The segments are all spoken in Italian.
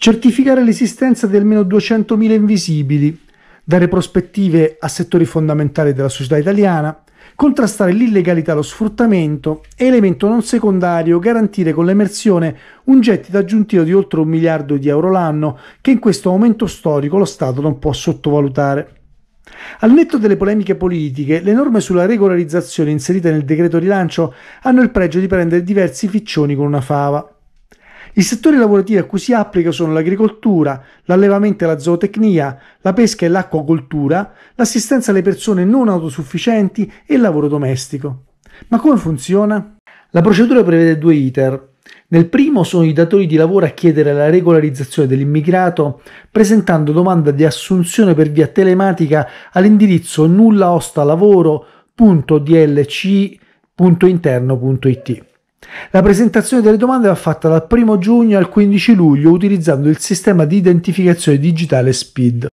certificare l'esistenza di almeno 200.000 invisibili, dare prospettive a settori fondamentali della società italiana, contrastare l'illegalità e lo sfruttamento e, elemento non secondario, garantire con l'emersione un gettito aggiuntivo di oltre un miliardo di euro l'anno che in questo momento storico lo Stato non può sottovalutare. Al netto delle polemiche politiche, le norme sulla regolarizzazione inserite nel decreto rilancio hanno il pregio di prendere diversi ficcioni con una fava. I settori lavorativi a cui si applica sono l'agricoltura, l'allevamento e la zootecnia, la pesca e l'acquacoltura, l'assistenza alle persone non autosufficienti e il lavoro domestico. Ma come funziona? La procedura prevede due iter. Nel primo sono i datori di lavoro a chiedere la regolarizzazione dell'immigrato presentando domanda di assunzione per via telematica all'indirizzo nullaostalavoro.dlc.interno.it. La presentazione delle domande va fatta dal 1 giugno al 15 luglio utilizzando il sistema di identificazione digitale SPID.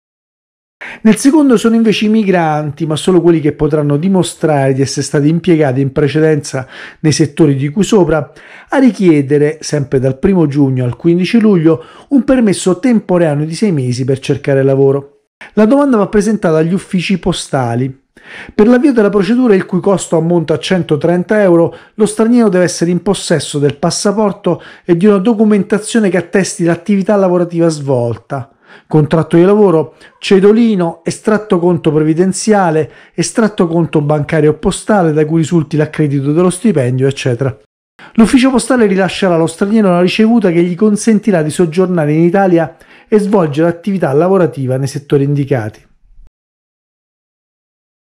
Nel secondo sono invece i migranti, ma solo quelli che potranno dimostrare di essere stati impiegati in precedenza nei settori di cui sopra, a richiedere, sempre dal 1 giugno al 15 luglio, un permesso temporaneo di 6 mesi per cercare lavoro. La domanda va presentata agli uffici postali, per l'avvio della procedura, il cui costo ammonta a 130 euro, lo straniero deve essere in possesso del passaporto e di una documentazione che attesti l'attività lavorativa svolta contratto di lavoro, cedolino, estratto conto previdenziale, estratto conto bancario o postale da cui risulti l'accredito dello stipendio, eccetera. L'ufficio postale rilascerà allo straniero una ricevuta che gli consentirà di soggiornare in Italia e svolgere attività lavorativa nei settori indicati.